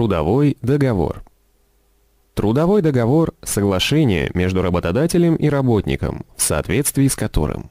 Трудовой договор. Трудовой договор – соглашение между работодателем и работником, в соответствии с которым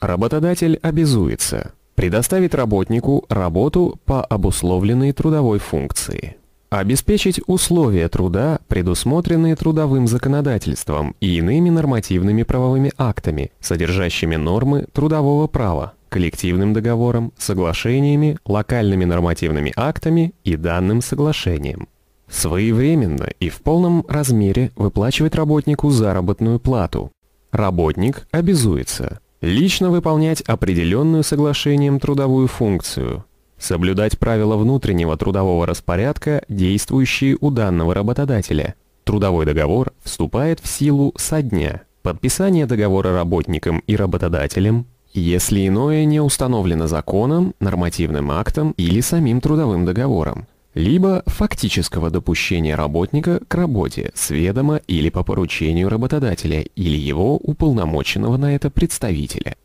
работодатель обязуется предоставить работнику работу по обусловленной трудовой функции, обеспечить условия труда, предусмотренные трудовым законодательством и иными нормативными правовыми актами, содержащими нормы трудового права, коллективным договором, соглашениями, локальными нормативными актами и данным соглашением. Своевременно и в полном размере выплачивать работнику заработную плату. Работник обязуется лично выполнять определенную соглашением трудовую функцию, соблюдать правила внутреннего трудового распорядка, действующие у данного работодателя. Трудовой договор вступает в силу со дня подписания договора работником и работодателем, если иное не установлено законом, нормативным актом или самим трудовым договором, либо фактического допущения работника к работе сведомо или по поручению работодателя или его уполномоченного на это представителя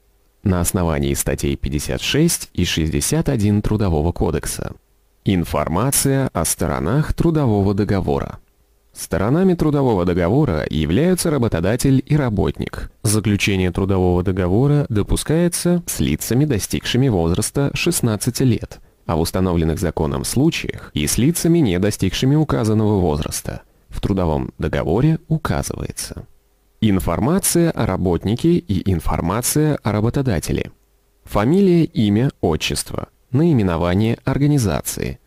на основании статей 56 и 61 Трудового кодекса. Информация о сторонах трудового договора. Сторонами трудового договора являются работодатель и работник. Заключение трудового договора допускается с лицами, достигшими возраста 16 лет, а в установленных законом случаях и с лицами, не достигшими указанного возраста. В трудовом договоре указывается. Информация о работнике и информация о работодателе. Фамилия, имя, отчество. Наименование организации.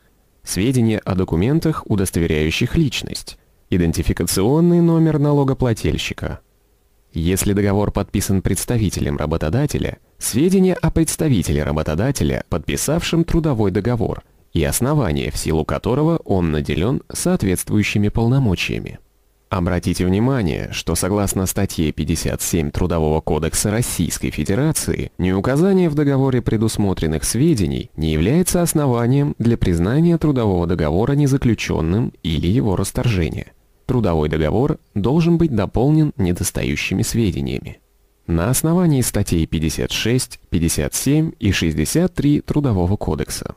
Сведения о документах, удостоверяющих личность идентификационный номер налогоплательщика. Если договор подписан представителем работодателя, сведения о представителе работодателя, подписавшем трудовой договор, и основание, в силу которого он наделен соответствующими полномочиями. Обратите внимание, что согласно статье 57 Трудового кодекса Российской Федерации, неуказание в договоре предусмотренных сведений не является основанием для признания трудового договора незаключенным или его расторжения трудовой договор должен быть дополнен недостающими сведениями. На основании статей 56, 57 и 63 Трудового кодекса.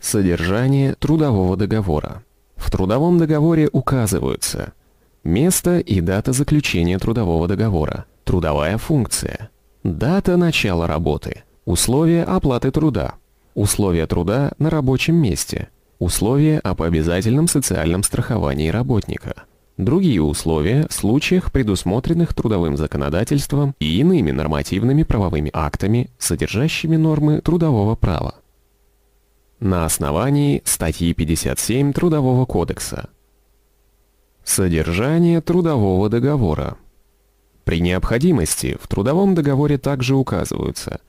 Содержание трудового договора. В трудовом договоре указываются место и дата заключения трудового договора, трудовая функция, дата начала работы, условия оплаты труда, условия труда на рабочем месте – Условия об обязательном социальном страховании работника. Другие условия в случаях, предусмотренных трудовым законодательством и иными нормативными правовыми актами, содержащими нормы трудового права. На основании статьи 57 Трудового кодекса. Содержание трудового договора. При необходимости в трудовом договоре также указываются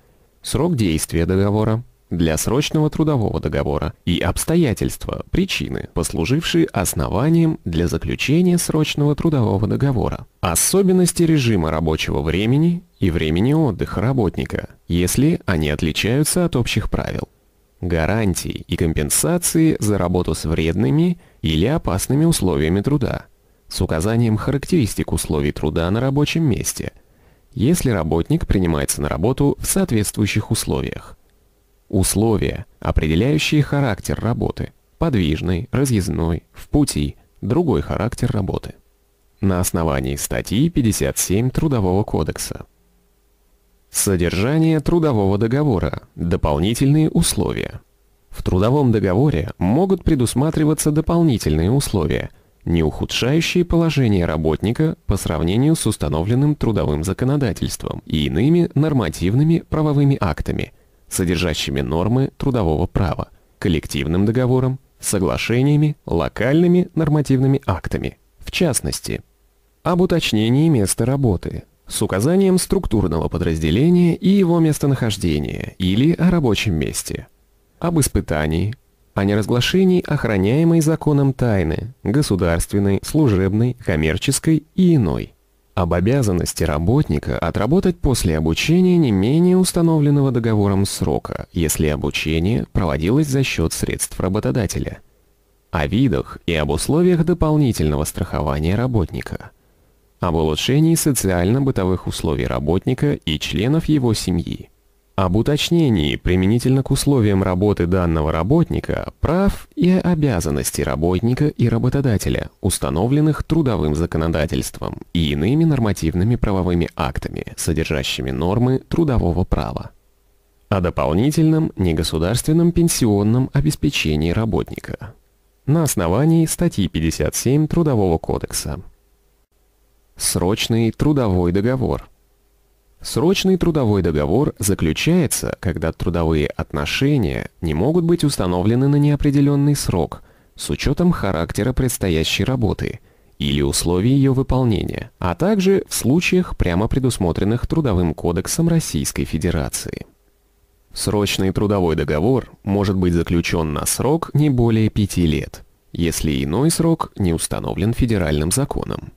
срок действия договора, для срочного трудового договора и обстоятельства, причины, послужившие основанием для заключения срочного трудового договора, особенности режима рабочего времени и времени отдыха работника, если они отличаются от общих правил, гарантии и компенсации за работу с вредными или опасными условиями труда, с указанием характеристик условий труда на рабочем месте, если работник принимается на работу в соответствующих условиях, Условия, определяющие характер работы. Подвижной, разъездной, в пути, другой характер работы. На основании статьи 57 Трудового кодекса. Содержание трудового договора. Дополнительные условия. В трудовом договоре могут предусматриваться дополнительные условия, не ухудшающие положение работника по сравнению с установленным трудовым законодательством и иными нормативными правовыми актами, содержащими нормы трудового права, коллективным договором, соглашениями, локальными нормативными актами, в частности, об уточнении места работы с указанием структурного подразделения и его местонахождения или о рабочем месте, об испытании, о неразглашении охраняемой законом тайны, государственной, служебной, коммерческой и иной, об обязанности работника отработать после обучения не менее установленного договором срока, если обучение проводилось за счет средств работодателя, о видах и об условиях дополнительного страхования работника, об улучшении социально-бытовых условий работника и членов его семьи, об уточнении применительно к условиям работы данного работника, прав и обязанностей работника и работодателя, установленных трудовым законодательством и иными нормативными правовыми актами, содержащими нормы трудового права. О дополнительном негосударственном пенсионном обеспечении работника на основании статьи 57 Трудового кодекса. Срочный трудовой договор – Срочный трудовой договор заключается, когда трудовые отношения не могут быть установлены на неопределенный срок с учетом характера предстоящей работы или условий ее выполнения, а также в случаях, прямо предусмотренных Трудовым кодексом Российской Федерации. Срочный трудовой договор может быть заключен на срок не более пяти лет, если иной срок не установлен федеральным законом.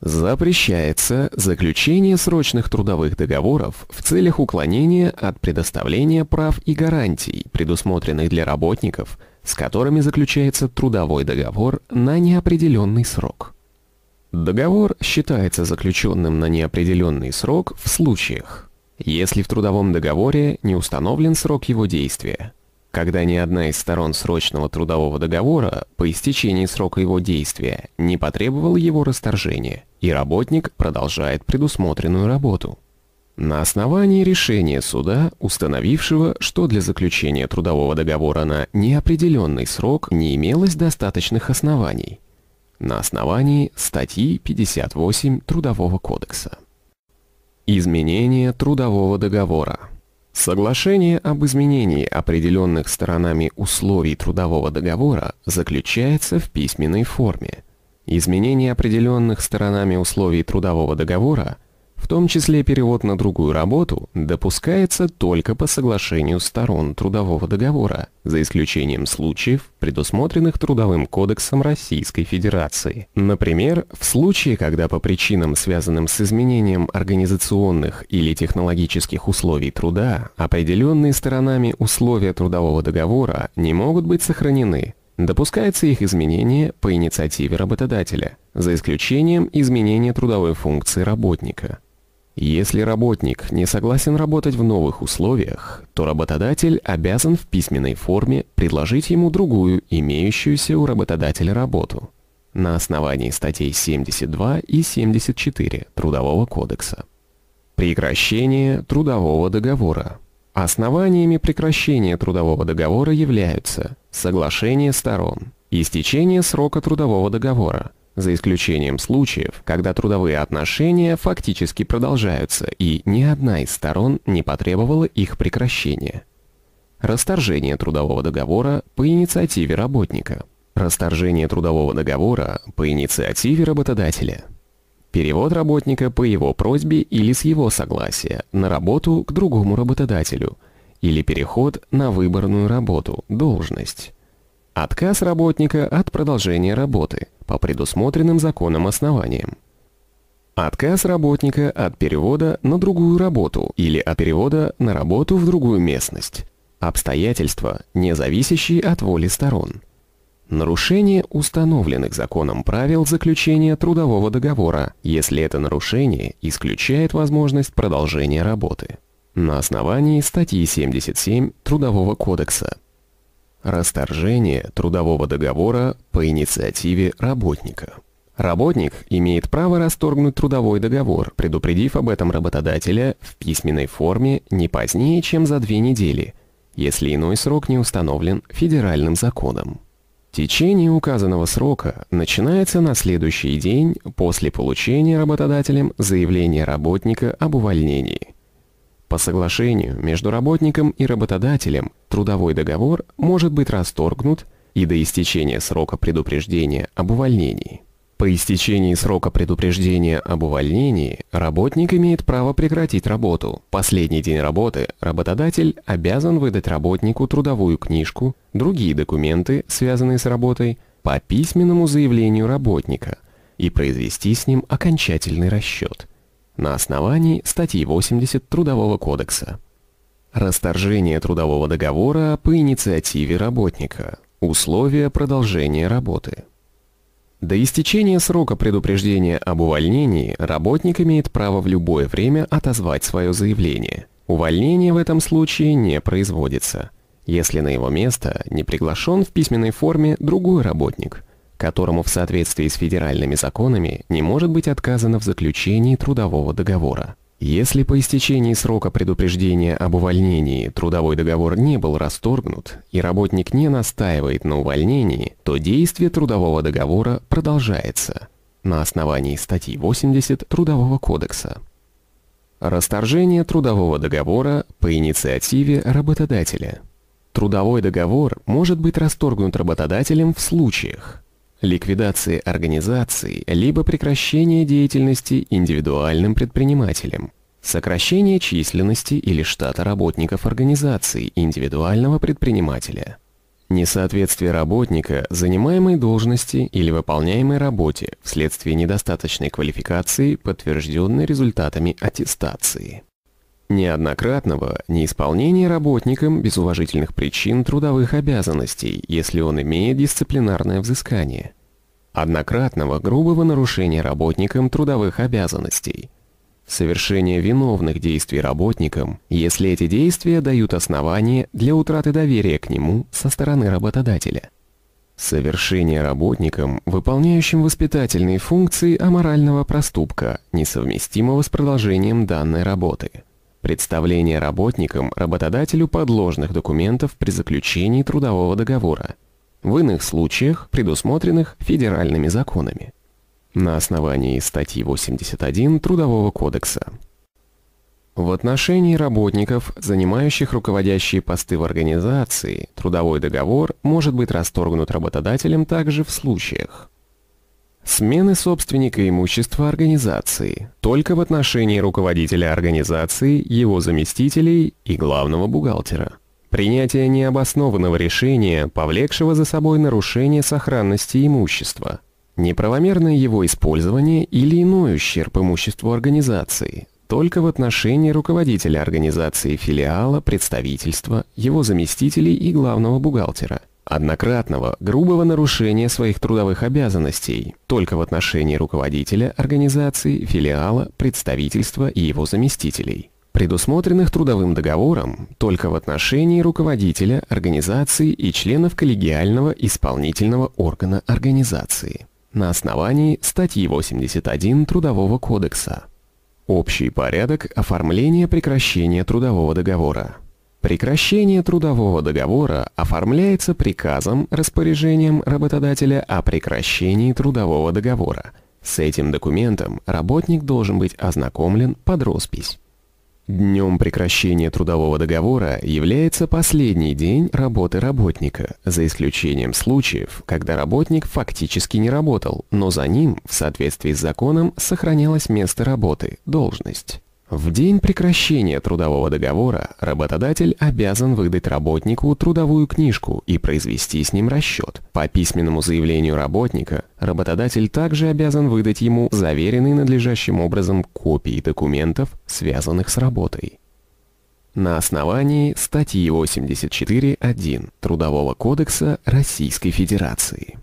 Запрещается заключение срочных трудовых договоров в целях уклонения от предоставления прав и гарантий, предусмотренных для работников, с которыми заключается трудовой договор на неопределенный срок. Договор считается заключенным на неопределенный срок в случаях, если в трудовом договоре не установлен срок его действия, когда ни одна из сторон срочного трудового договора по истечении срока его действия не потребовала его расторжения, и работник продолжает предусмотренную работу. На основании решения суда, установившего, что для заключения трудового договора на неопределенный срок не имелось достаточных оснований, на основании статьи 58 Трудового кодекса. Изменение трудового договора – Соглашение об изменении определенных сторонами условий трудового договора заключается в письменной форме. Изменение определенных сторонами условий трудового договора – в том числе перевод на другую работу, допускается только по соглашению сторон трудового договора, за исключением случаев, предусмотренных Трудовым кодексом Российской Федерации. Например, в случае, когда по причинам, связанным с изменением организационных или технологических условий труда, определенные сторонами условия трудового договора не могут быть сохранены, Допускается их изменение по инициативе работодателя, за исключением изменения трудовой функции работника. Если работник не согласен работать в новых условиях, то работодатель обязан в письменной форме предложить ему другую имеющуюся у работодателя работу на основании статей 72 и 74 Трудового кодекса. Прекращение трудового договора. Основаниями прекращения трудового договора являются соглашение сторон, истечение срока трудового договора – за исключением случаев, когда трудовые отношения фактически продолжаются и ни одна из сторон не потребовала их прекращения. Расторжение трудового договора по инициативе работника. Расторжение трудового договора по инициативе работодателя. Перевод работника по его просьбе или с его согласия на работу к другому работодателю или переход на выборную работу, должность. Отказ работника от продолжения работы – по предусмотренным законом основаниям. Отказ работника от перевода на другую работу или от перевода на работу в другую местность. Обстоятельства, не зависящие от воли сторон. Нарушение установленных законом правил заключения трудового договора, если это нарушение исключает возможность продолжения работы. На основании статьи 77 Трудового кодекса Расторжение трудового договора по инициативе работника. Работник имеет право расторгнуть трудовой договор, предупредив об этом работодателя в письменной форме не позднее, чем за две недели, если иной срок не установлен федеральным законом. Течение указанного срока начинается на следующий день после получения работодателем заявления работника об увольнении – по соглашению между работником и работодателем трудовой договор может быть расторгнут и до истечения срока предупреждения об увольнении. По истечении срока предупреждения об увольнении работник имеет право прекратить работу. Последний день работы работодатель обязан выдать работнику трудовую книжку, другие документы, связанные с работой, по письменному заявлению работника и произвести с ним окончательный расчет на основании статьи 80 Трудового кодекса. Расторжение трудового договора по инициативе работника. Условия продолжения работы. До истечения срока предупреждения об увольнении работник имеет право в любое время отозвать свое заявление. Увольнение в этом случае не производится, если на его место не приглашен в письменной форме другой работник – которому в соответствии с федеральными законами не может быть отказано в заключении трудового договора. Если по истечении срока предупреждения об увольнении трудовой договор не был расторгнут и работник не настаивает на увольнении, то действие трудового договора продолжается на основании статьи 80 Трудового кодекса. Расторжение трудового договора по инициативе работодателя. Трудовой договор может быть расторгнут работодателем в случаях ликвидации организации, либо прекращения деятельности индивидуальным предпринимателем, сокращение численности или штата работников организации индивидуального предпринимателя, несоответствие работника занимаемой должности или выполняемой работе вследствие недостаточной квалификации, подтвержденной результатами аттестации неоднократного неисполнения работником без уважительных причин трудовых обязанностей, если он имеет дисциплинарное взыскание, однократного грубого нарушения работником трудовых обязанностей, совершение виновных действий работником, если эти действия дают основание для утраты доверия к нему со стороны работодателя, совершение работником, выполняющим воспитательные функции аморального проступка, несовместимого с продолжением данной работы – Представление работникам, работодателю подложных документов при заключении трудового договора, в иных случаях предусмотренных федеральными законами. На основании статьи 81 Трудового кодекса. В отношении работников, занимающих руководящие посты в организации, трудовой договор может быть расторгнут работодателем также в случаях, Смены собственника имущества организации только в отношении руководителя организации, его заместителей и главного бухгалтера. Принятие необоснованного решения, повлекшего за собой нарушение сохранности имущества. Неправомерное его использование или иной ущерб имуществу организации только в отношении руководителя организации филиала, представительства, его заместителей и главного бухгалтера – однократного, грубого нарушения своих трудовых обязанностей только в отношении руководителя организации, филиала, представительства и его заместителей, предусмотренных трудовым договором только в отношении руководителя организации и членов коллегиального исполнительного органа организации на основании статьи 81 Трудового кодекса. Общий порядок оформления прекращения трудового договора. Прекращение трудового договора оформляется приказом, распоряжением работодателя о прекращении трудового договора. С этим документом работник должен быть ознакомлен под роспись. Днем прекращения трудового договора является последний день работы работника, за исключением случаев, когда работник фактически не работал, но за ним, в соответствии с законом, сохранялось место работы, должность. В день прекращения трудового договора работодатель обязан выдать работнику трудовую книжку и произвести с ним расчет. По письменному заявлению работника работодатель также обязан выдать ему заверенные надлежащим образом копии документов, связанных с работой. На основании статьи 84.1 Трудового кодекса Российской Федерации.